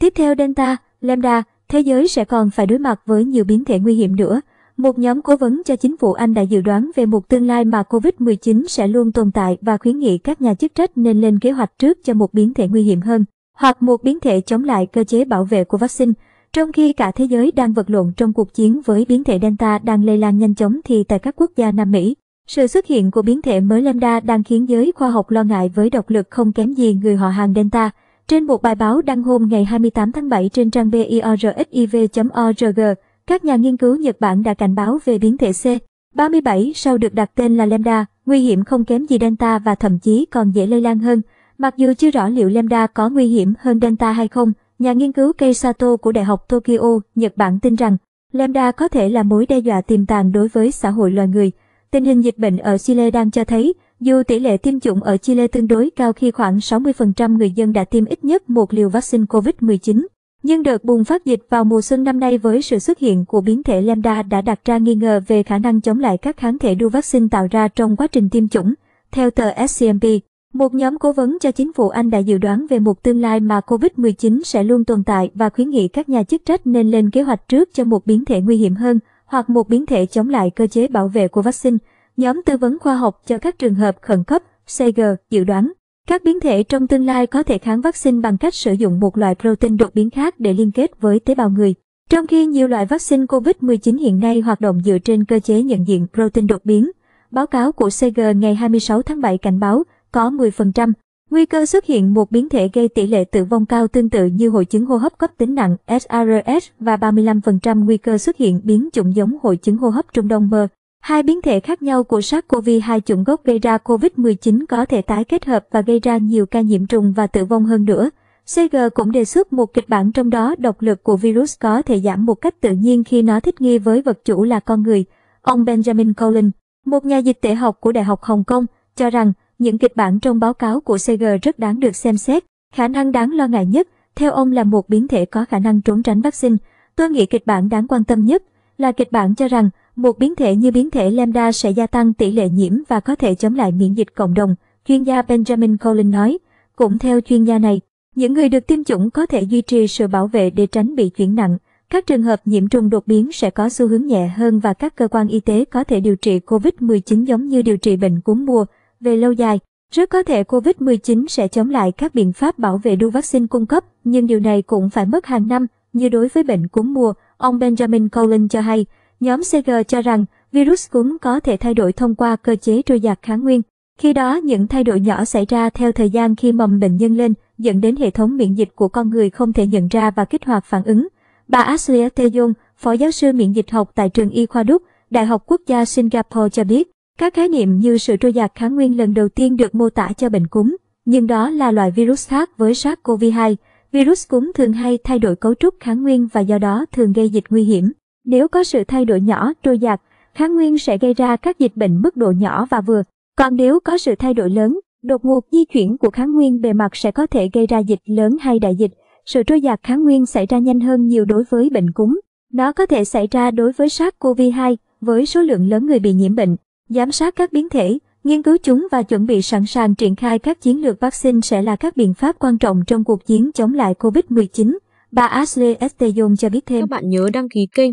Tiếp theo Delta, Lambda, thế giới sẽ còn phải đối mặt với nhiều biến thể nguy hiểm nữa. Một nhóm cố vấn cho chính phủ Anh đã dự đoán về một tương lai mà COVID-19 sẽ luôn tồn tại và khuyến nghị các nhà chức trách nên lên kế hoạch trước cho một biến thể nguy hiểm hơn, hoặc một biến thể chống lại cơ chế bảo vệ của vaccine. Trong khi cả thế giới đang vật lộn trong cuộc chiến với biến thể Delta đang lây lan nhanh chóng thì tại các quốc gia Nam Mỹ, sự xuất hiện của biến thể mới Lambda đang khiến giới khoa học lo ngại với độc lực không kém gì người họ hàng Delta. Trên một bài báo đăng hôm ngày 28 tháng 7 trên trang birxiv.org, các nhà nghiên cứu Nhật Bản đã cảnh báo về biến thể C. 37 sau được đặt tên là Lambda, nguy hiểm không kém gì Delta và thậm chí còn dễ lây lan hơn. Mặc dù chưa rõ liệu Lambda có nguy hiểm hơn Delta hay không, nhà nghiên cứu Keisato của Đại học Tokyo, Nhật Bản tin rằng Lambda có thể là mối đe dọa tiềm tàng đối với xã hội loài người. Tình hình dịch bệnh ở Chile đang cho thấy dù tỷ lệ tiêm chủng ở Chile tương đối cao khi khoảng 60% người dân đã tiêm ít nhất một liều vaccine COVID-19, nhưng đợt bùng phát dịch vào mùa xuân năm nay với sự xuất hiện của biến thể Lambda đã đặt ra nghi ngờ về khả năng chống lại các kháng thể đu vaccine tạo ra trong quá trình tiêm chủng. Theo tờ SCMP, một nhóm cố vấn cho chính phủ Anh đã dự đoán về một tương lai mà COVID-19 sẽ luôn tồn tại và khuyến nghị các nhà chức trách nên lên kế hoạch trước cho một biến thể nguy hiểm hơn hoặc một biến thể chống lại cơ chế bảo vệ của vaccine nhóm tư vấn khoa học cho các trường hợp khẩn cấp CG dự đoán các biến thể trong tương lai có thể kháng vaccine bằng cách sử dụng một loại protein đột biến khác để liên kết với tế bào người. Trong khi nhiều loại vaccine COVID-19 hiện nay hoạt động dựa trên cơ chế nhận diện protein đột biến, báo cáo của CG ngày 26 tháng 7 cảnh báo có 10% nguy cơ xuất hiện một biến thể gây tỷ lệ tử vong cao tương tự như hội chứng hô hấp cấp tính nặng (SARS) và 35% nguy cơ xuất hiện biến chủng giống hội chứng hô hấp Trung Đông MERS. Hai biến thể khác nhau của SARS-CoV-2 chủng gốc gây ra COVID-19 có thể tái kết hợp và gây ra nhiều ca nhiễm trùng và tử vong hơn nữa. CG cũng đề xuất một kịch bản trong đó độc lực của virus có thể giảm một cách tự nhiên khi nó thích nghi với vật chủ là con người. Ông Benjamin Colin, một nhà dịch tễ học của Đại học Hồng Kông, cho rằng những kịch bản trong báo cáo của CG rất đáng được xem xét. Khả năng đáng lo ngại nhất, theo ông là một biến thể có khả năng trốn tránh vaccine. Tôi nghĩ kịch bản đáng quan tâm nhất là kịch bản cho rằng một biến thể như biến thể Lambda sẽ gia tăng tỷ lệ nhiễm và có thể chống lại miễn dịch cộng đồng, chuyên gia Benjamin Colin nói. Cũng theo chuyên gia này, những người được tiêm chủng có thể duy trì sự bảo vệ để tránh bị chuyển nặng. Các trường hợp nhiễm trùng đột biến sẽ có xu hướng nhẹ hơn và các cơ quan y tế có thể điều trị COVID-19 giống như điều trị bệnh cúm mùa. Về lâu dài, rất có thể COVID-19 sẽ chống lại các biện pháp bảo vệ đu vaccine cung cấp, nhưng điều này cũng phải mất hàng năm, như đối với bệnh cúm mùa, ông Benjamin Colin cho hay. Nhóm CG cho rằng virus cúm có thể thay đổi thông qua cơ chế trôi giạt kháng nguyên. Khi đó, những thay đổi nhỏ xảy ra theo thời gian khi mầm bệnh nhân lên, dẫn đến hệ thống miễn dịch của con người không thể nhận ra và kích hoạt phản ứng. Bà Ashley Tejong, Phó giáo sư miễn dịch học tại trường Y khoa Đúc Đại học Quốc gia Singapore cho biết, các khái niệm như sự trôi giạt kháng nguyên lần đầu tiên được mô tả cho bệnh cúm, nhưng đó là loại virus khác với SARS-CoV-2. Virus cúm thường hay thay đổi cấu trúc kháng nguyên và do đó thường gây dịch nguy hiểm. Nếu có sự thay đổi nhỏ, trôi giạt, kháng nguyên sẽ gây ra các dịch bệnh mức độ nhỏ và vừa. Còn nếu có sự thay đổi lớn, đột ngột di chuyển của kháng nguyên bề mặt sẽ có thể gây ra dịch lớn hay đại dịch. Sự trôi giạt kháng nguyên xảy ra nhanh hơn nhiều đối với bệnh cúm. Nó có thể xảy ra đối với SARS-CoV-2 với số lượng lớn người bị nhiễm bệnh. Giám sát các biến thể, nghiên cứu chúng và chuẩn bị sẵn sàng triển khai các chiến lược vaccine sẽ là các biện pháp quan trọng trong cuộc chiến chống lại COVID-19. Bà Ashley esteyon cho biết thêm. Các bạn nhớ đăng ký kênh